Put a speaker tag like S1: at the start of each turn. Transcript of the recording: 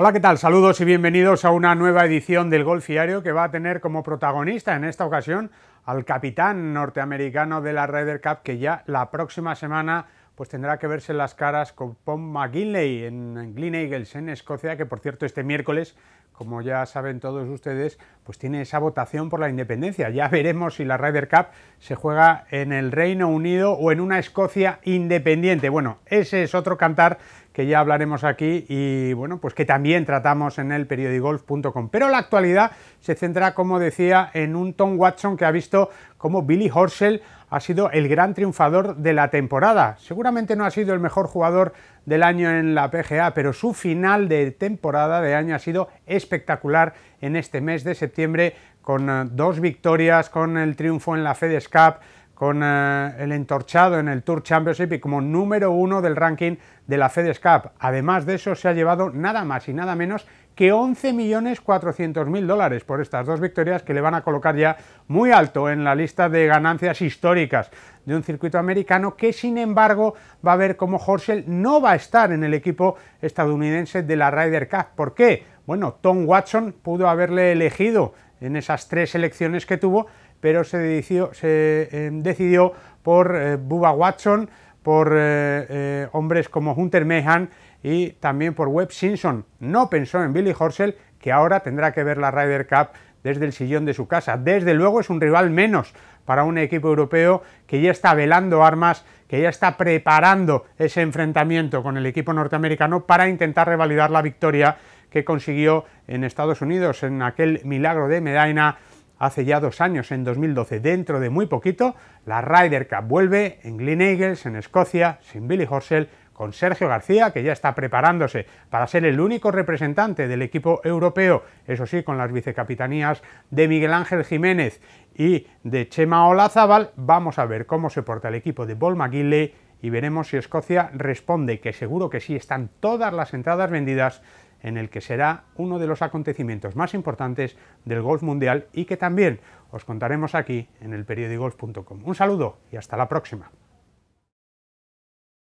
S1: Hola, ¿qué tal? Saludos y bienvenidos a una nueva edición del Golf que va a tener como protagonista en esta ocasión al capitán norteamericano de la Ryder Cup que ya la próxima semana pues tendrá que verse las caras con Paul McGinley en Glen Eagles en Escocia, que por cierto este miércoles como ya saben todos ustedes, pues tiene esa votación por la independencia. Ya veremos si la Ryder Cup se juega en el Reino Unido o en una Escocia independiente. Bueno, ese es otro cantar que ya hablaremos aquí y bueno, pues que también tratamos en el periodigolf.com. Pero la actualidad se centra, como decía, en un Tom Watson que ha visto como Billy Horsell ha sido el gran triunfador de la temporada. Seguramente no ha sido el mejor jugador del año en la PGA, pero su final de temporada de año ha sido espectacular espectacular en este mes de septiembre con eh, dos victorias, con el triunfo en la FedEx Cup, con eh, el entorchado en el Tour Championship y como número uno del ranking de la FedEx Cup. Además de eso, se ha llevado nada más y nada menos que 11.400.000 dólares por estas dos victorias que le van a colocar ya muy alto en la lista de ganancias históricas de un circuito americano que, sin embargo, va a ver cómo Horsell no va a estar en el equipo estadounidense de la Ryder Cup. ¿Por qué? Bueno, Tom Watson pudo haberle elegido en esas tres elecciones que tuvo, pero se eh, decidió, por eh, Bubba Watson, por eh, hombres como Hunter Mahan y también por Webb Simpson. No pensó en Billy Horsell, que ahora tendrá que ver la Ryder Cup desde el sillón de su casa. Desde luego es un rival menos para un equipo europeo que ya está velando armas, que ya está preparando ese enfrentamiento con el equipo norteamericano para intentar revalidar la victoria que consiguió en Estados Unidos en aquel milagro de Medina hace ya dos años, en 2012. Dentro de muy poquito, la Ryder Cup vuelve en Glen Eagles, en Escocia, sin Billy Horsell, con Sergio García, que ya está preparándose para ser el único representante del equipo europeo, eso sí, con las vicecapitanías de Miguel Ángel Jiménez y de Chema Olazábal, vamos a ver cómo se porta el equipo de Paul McGinley y veremos si Escocia responde, que seguro que sí, están todas las entradas vendidas en el que será uno de los acontecimientos más importantes del golf mundial y que también os contaremos aquí en el periodigolf.com. Un saludo y hasta la próxima.